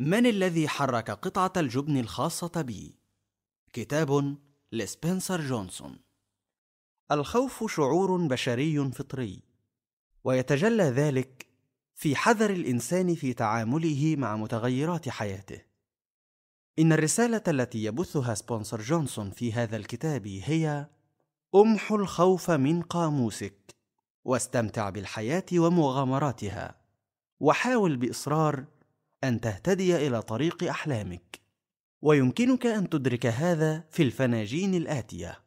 من الذي حرك قطعة الجبن الخاصة بي؟ كتاب لسبنسر جونسون الخوف شعور بشري فطري ويتجلى ذلك في حذر الانسان في تعامله مع متغيرات حياته ان الرساله التي يبثها سبونسر جونسون في هذا الكتاب هي امحو الخوف من قاموسك واستمتع بالحياه ومغامراتها وحاول باصرار ان تهتدي الى طريق احلامك ويمكنك ان تدرك هذا في الفناجين الاتيه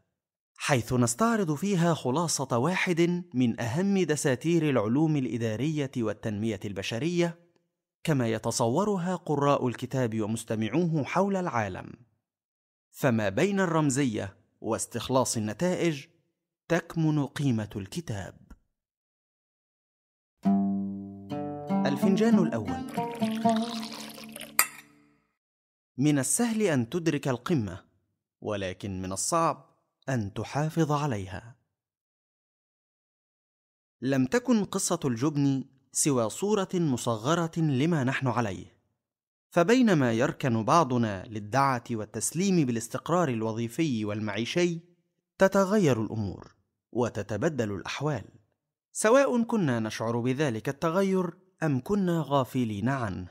حيث نستعرض فيها خلاصه واحد من اهم دساتير العلوم الاداريه والتنميه البشريه كما يتصورها قراء الكتاب ومستمعوه حول العالم فما بين الرمزيه واستخلاص النتائج تكمن قيمه الكتاب الفنجان الأول من السهل أن تدرك القمة ولكن من الصعب أن تحافظ عليها لم تكن قصة الجبن سوى صورة مصغرة لما نحن عليه فبينما يركن بعضنا للدعة والتسليم بالاستقرار الوظيفي والمعيشي تتغير الأمور وتتبدل الأحوال سواء كنا نشعر بذلك التغير أم كنا غافلين عنه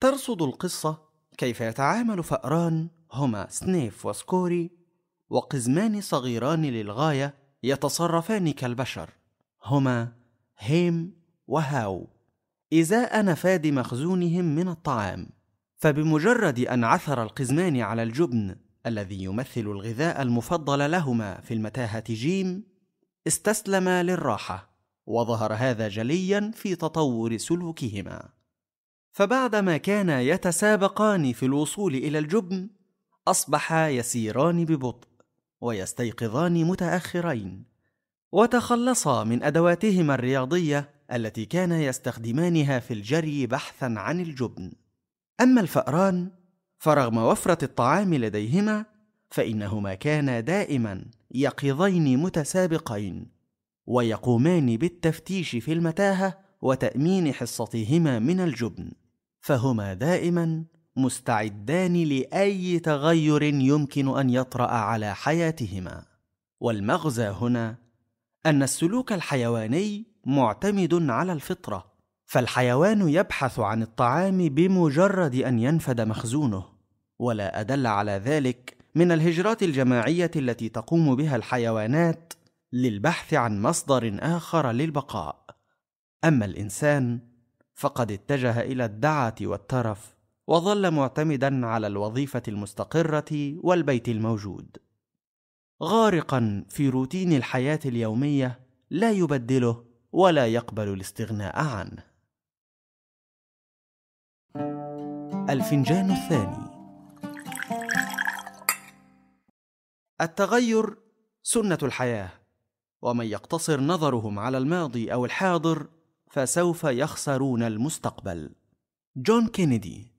ترصد القصة كيف يتعامل فأران هما سنيف وسكوري وقزمان صغيران للغاية يتصرفان كالبشر هما هيم وهاو إزاء نفاد مخزونهم من الطعام فبمجرد أن عثر القزمان على الجبن الذي يمثل الغذاء المفضل لهما في المتاهة جيم استسلما للراحة وظهر هذا جليا في تطور سلوكهما فبعدما كانا يتسابقان في الوصول الى الجبن اصبحا يسيران ببطء ويستيقظان متاخرين وتخلصا من ادواتهما الرياضيه التي كانا يستخدمانها في الجري بحثا عن الجبن اما الفأران فرغم وفرة الطعام لديهما فإنهما كانا دائما يقظين متسابقين ويقومان بالتفتيش في المتاهه وتامين حصتهما من الجبن فهما دائما مستعدان لاي تغير يمكن ان يطرا على حياتهما والمغزى هنا ان السلوك الحيواني معتمد على الفطره فالحيوان يبحث عن الطعام بمجرد ان ينفد مخزونه ولا ادل على ذلك من الهجرات الجماعيه التي تقوم بها الحيوانات للبحث عن مصدر اخر للبقاء اما الانسان فقد اتجه الى الدعه والترف وظل معتمدا على الوظيفه المستقره والبيت الموجود غارقا في روتين الحياه اليوميه لا يبدله ولا يقبل الاستغناء عنه الفنجان الثاني التغير سنه الحياه ومن يقتصر نظرهم على الماضي او الحاضر فسوف يخسرون المستقبل جون كينيدي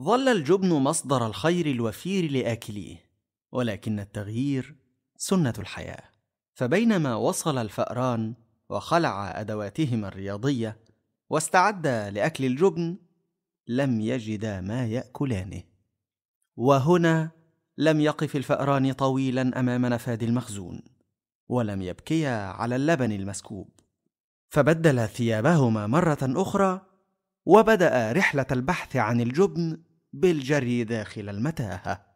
ظل الجبن مصدر الخير الوفير لاكليه ولكن التغيير سنه الحياه فبينما وصل الفأران وخلع أدواتهما الرياضية واستعدا لأكل الجبن لم يجدا ما يأكلانه وهنا لم يقف الفأران طويلا أمام نفاد المخزون ولم يبكيا على اللبن المسكوب فبدلا ثيابهما مرة أخرى وبدأ رحلة البحث عن الجبن بالجري داخل المتاهة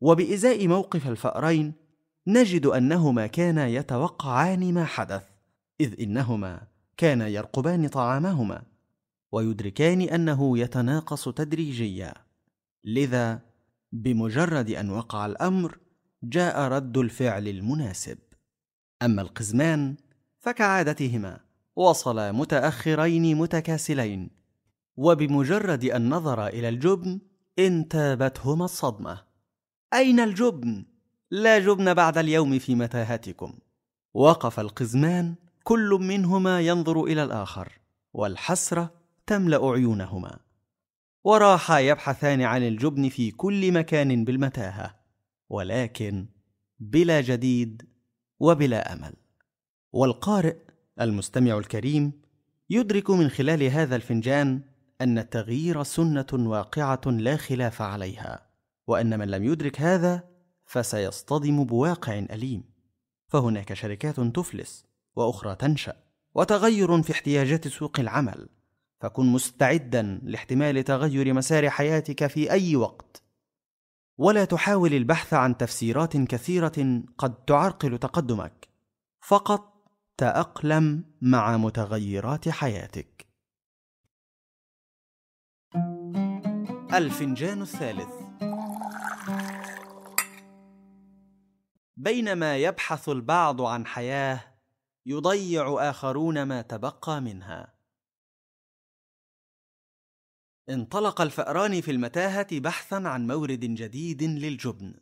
وبإزاء موقف الفأرين نجد أنهما كانا يتوقعان ما حدث إذ إنهما كانا يرقبان طعامهما ويدركان أنه يتناقص تدريجيا لذا بمجرد ان وقع الامر جاء رد الفعل المناسب اما القزمان فكعادتهما وصلا متاخرين متكاسلين وبمجرد ان نظرا الى الجبن انتابتهما الصدمه اين الجبن لا جبن بعد اليوم في متاهتكم وقف القزمان كل منهما ينظر الى الاخر والحسره تملا عيونهما وراحا يبحثان عن الجبن في كل مكان بالمتاهه ولكن بلا جديد وبلا امل والقارئ المستمع الكريم يدرك من خلال هذا الفنجان ان التغيير سنه واقعه لا خلاف عليها وان من لم يدرك هذا فسيصطدم بواقع اليم فهناك شركات تفلس واخرى تنشا وتغير في احتياجات سوق العمل فكن مستعدا لاحتمال تغير مسار حياتك في اي وقت ولا تحاول البحث عن تفسيرات كثيره قد تعرقل تقدمك فقط تاقلم مع متغيرات حياتك الفنجان الثالث بينما يبحث البعض عن حياه يضيع اخرون ما تبقى منها انطلق الفأران في المتاهة بحثا عن مورد جديد للجبن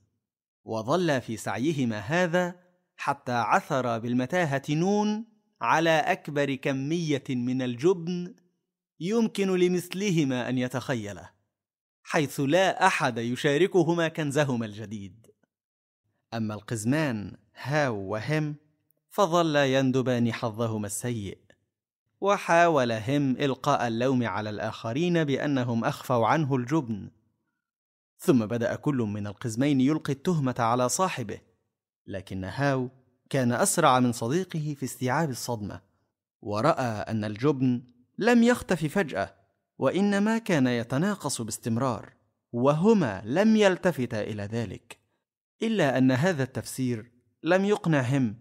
وظل في سعيهما هذا حتى عثر بالمتاهة نون على أكبر كمية من الجبن يمكن لمثلهما أن يتخيله حيث لا أحد يشاركهما كنزهما الجديد أما القزمان هاو وهم فظلا يندبان حظهما السيء وحاول هم إلقاء اللوم على الآخرين بأنهم أخفوا عنه الجبن ثم بدأ كل من القزمين يلقي التهمة على صاحبه لكن هاو كان أسرع من صديقه في استيعاب الصدمة ورأى أن الجبن لم يختف فجأة وإنما كان يتناقص باستمرار وهما لم يلتفتا إلى ذلك إلا أن هذا التفسير لم يقنع هم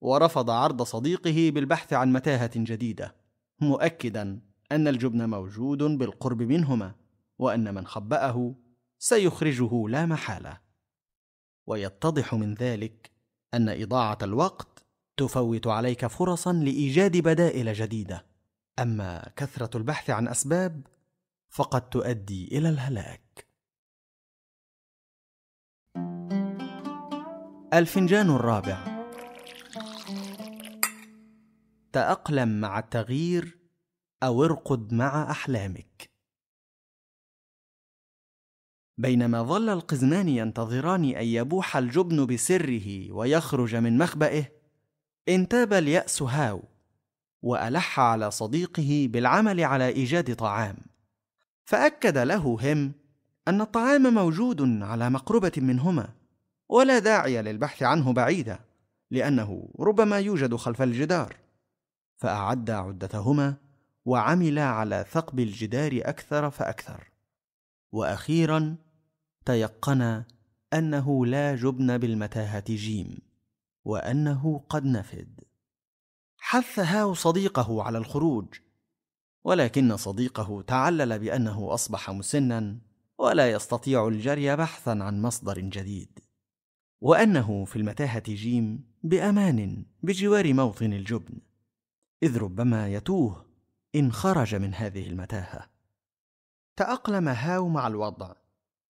ورفض عرض صديقه بالبحث عن متاهة جديدة مؤكدا ان الجبن موجود بالقرب منهما وان من خباه سيخرجه لا محاله ويتضح من ذلك ان اضاعه الوقت تفوت عليك فرصا لايجاد بدائل جديده اما كثره البحث عن اسباب فقد تؤدي الى الهلاك الفنجان الرابع تأقلم مع التغيير أو ارقد مع أحلامك. بينما ظل القزمان ينتظران أن يبوح الجبن بسره ويخرج من مخبئه، انتاب اليأس هاو، وألح على صديقه بالعمل على إيجاد طعام، فأكد له هم أن الطعام موجود على مقربة منهما، ولا داعي للبحث عنه بعيدا، لأنه ربما يوجد خلف الجدار. فأعدا عدتهما وعمل على ثقب الجدار أكثر فأكثر وأخيرا تيقنا أنه لا جبن بالمتاهة جيم وأنه قد نفد حث هاو صديقه على الخروج ولكن صديقه تعلل بأنه أصبح مسنا ولا يستطيع الجري بحثا عن مصدر جديد وأنه في المتاهة جيم بأمان بجوار موطن الجبن اذ ربما يتوه ان خرج من هذه المتاهه تاقلم هاو مع الوضع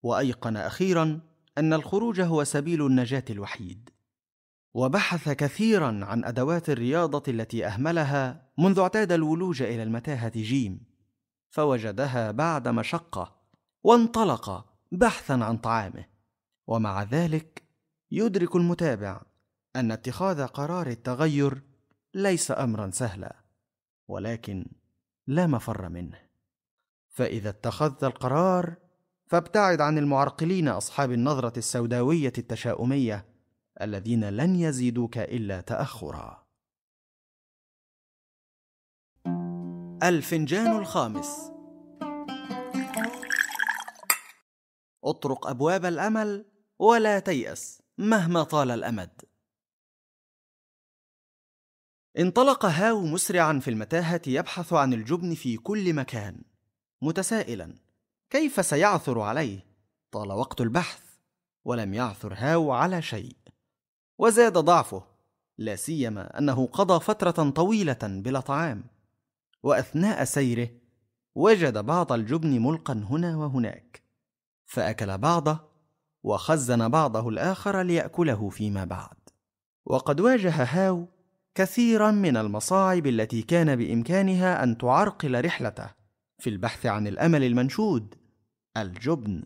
وايقن اخيرا ان الخروج هو سبيل النجاه الوحيد وبحث كثيرا عن ادوات الرياضه التي اهملها منذ اعتاد الولوج الى المتاهه جيم فوجدها بعد مشقه وانطلق بحثا عن طعامه ومع ذلك يدرك المتابع ان اتخاذ قرار التغير ليس امرا سهلا ولكن لا مفر منه فاذا اتخذت القرار فابتعد عن المعرقلين اصحاب النظره السوداويه التشاؤميه الذين لن يزيدوك الا تاخرا الفنجان الخامس اطرق ابواب الامل ولا تياس مهما طال الامد انطلق هاو مسرعا في المتاهة يبحث عن الجبن في كل مكان متسائلا كيف سيعثر عليه طال وقت البحث ولم يعثر هاو على شيء وزاد ضعفه لا سيما انه قضى فتره طويله بلا طعام واثناء سيره وجد بعض الجبن ملقا هنا وهناك فاكل بعضه وخزن بعضه الاخر لياكله فيما بعد وقد واجه هاو كثيرا من المصاعب التي كان بامكانها ان تعرقل رحلته في البحث عن الامل المنشود الجبن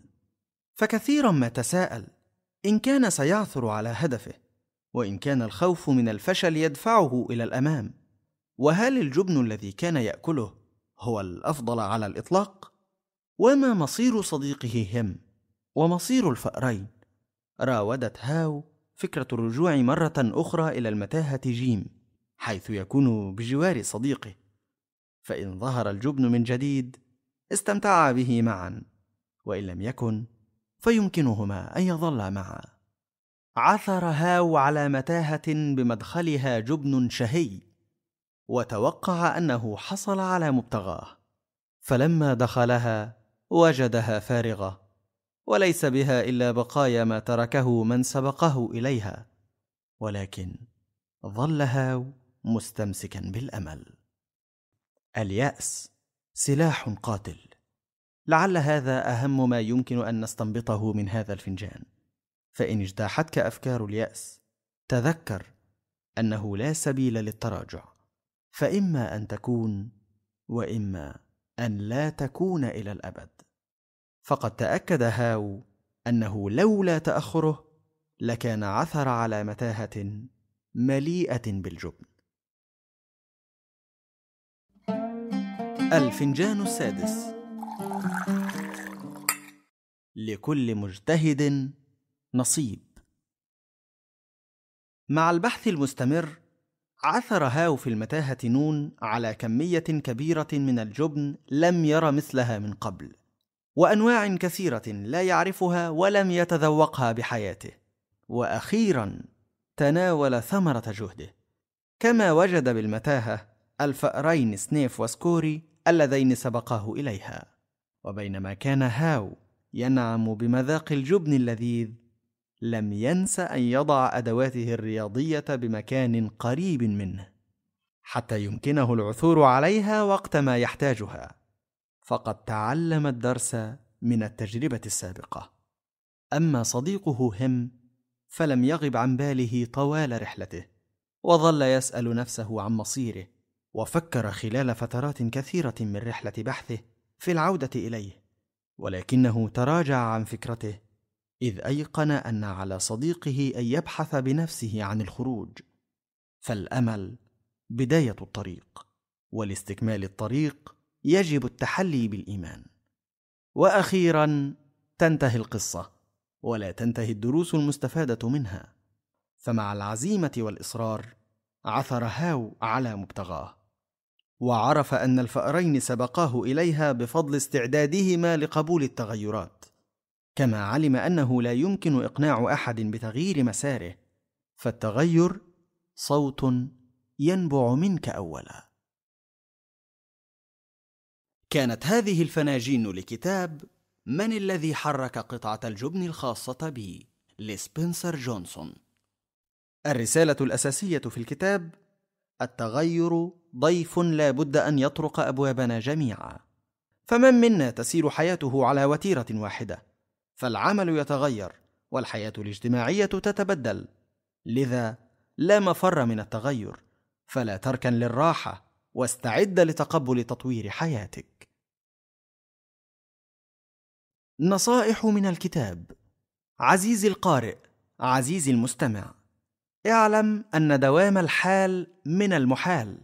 فكثيرا ما تساءل ان كان سيعثر على هدفه وان كان الخوف من الفشل يدفعه الى الامام وهل الجبن الذي كان ياكله هو الافضل على الاطلاق وما مصير صديقه هم ومصير الفأرين راودت هاو فكرة الرجوع مرة أخرى إلى المتاهة جيم حيث يكون بجوار صديقه فان ظهر الجبن من جديد استمتعا به معا وان لم يكن فيمكنهما ان يظلا معا عثر هاو على متاهه بمدخلها جبن شهي وتوقع انه حصل على مبتغاه فلما دخلها وجدها فارغه وليس بها الا بقايا ما تركه من سبقه اليها ولكن ظل هاو مستمسكا بالامل الياس سلاح قاتل لعل هذا اهم ما يمكن ان نستنبطه من هذا الفنجان فان اجتاحتك افكار الياس تذكر انه لا سبيل للتراجع فاما ان تكون واما ان لا تكون الى الابد فقد تاكد هاو انه لولا تاخره لكان عثر على متاهه مليئه بالجبن الفنجان السادس لكل مجتهد نصيب مع البحث المستمر عثر هاو في المتاهة نون على كمية كبيرة من الجبن لم ير مثلها من قبل وأنواع كثيرة لا يعرفها ولم يتذوقها بحياته وأخيرا تناول ثمرة جهده كما وجد بالمتاهة الفأرين سنيف وسكوري اللذين سبقاه اليها وبينما كان هاو ينعم بمذاق الجبن اللذيذ لم ينس ان يضع ادواته الرياضيه بمكان قريب منه حتى يمكنه العثور عليها وقت ما يحتاجها فقد تعلم الدرس من التجربه السابقه اما صديقه هم فلم يغب عن باله طوال رحلته وظل يسال نفسه عن مصيره وفكر خلال فترات كثيره من رحله بحثه في العوده اليه ولكنه تراجع عن فكرته اذ ايقن ان على صديقه ان يبحث بنفسه عن الخروج فالامل بدايه الطريق ولاستكمال الطريق يجب التحلي بالايمان واخيرا تنتهي القصه ولا تنتهي الدروس المستفاده منها فمع العزيمه والاصرار عثر هاو على مبتغاه وعرف ان الفأرين سبقاه اليها بفضل استعدادهما لقبول التغيرات كما علم انه لا يمكن اقناع احد بتغيير مساره فالتغير صوت ينبع منك اولا كانت هذه الفناجين لكتاب من الذي حرك قطعه الجبن الخاصه بي لسبنسر جونسون الرساله الاساسيه في الكتاب التغير ضيف لا بد ان يطرق ابوابنا جميعا فمن منا تسير حياته على وتيره واحده فالعمل يتغير والحياه الاجتماعيه تتبدل لذا لا مفر من التغير فلا تركن للراحه واستعد لتقبل تطوير حياتك نصائح من الكتاب عزيزي القارئ عزيزي المستمع اعلم ان دوام الحال من المحال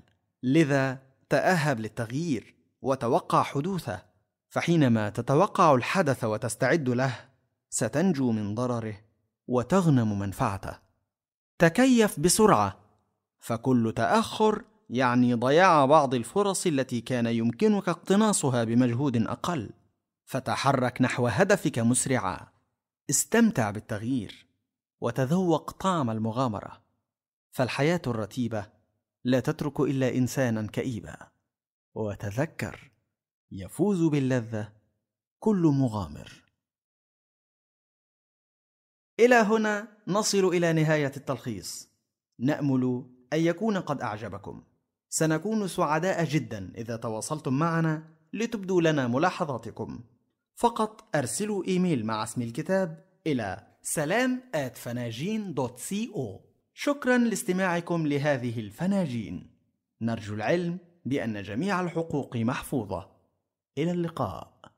لذا تاهب للتغيير وتوقع حدوثه فحينما تتوقع الحدث وتستعد له ستنجو من ضرره وتغنم منفعته تكيف بسرعه فكل تاخر يعني ضياع بعض الفرص التي كان يمكنك اقتناصها بمجهود اقل فتحرك نحو هدفك مسرعا استمتع بالتغيير وتذوق طعم المغامره فالحياه الرتيبه لا تترك الا انسانا كئيبا وتذكر يفوز باللذه كل مغامر الى هنا نصل الى نهايه التلخيص نامل ان يكون قد اعجبكم سنكون سعداء جدا اذا تواصلتم معنا لتبدوا لنا ملاحظاتكم فقط ارسلوا ايميل مع اسم الكتاب الى سلام@فناجين.co شكرا لاستماعكم لهذه الفناجين نرجو العلم بأن جميع الحقوق محفوظة إلى اللقاء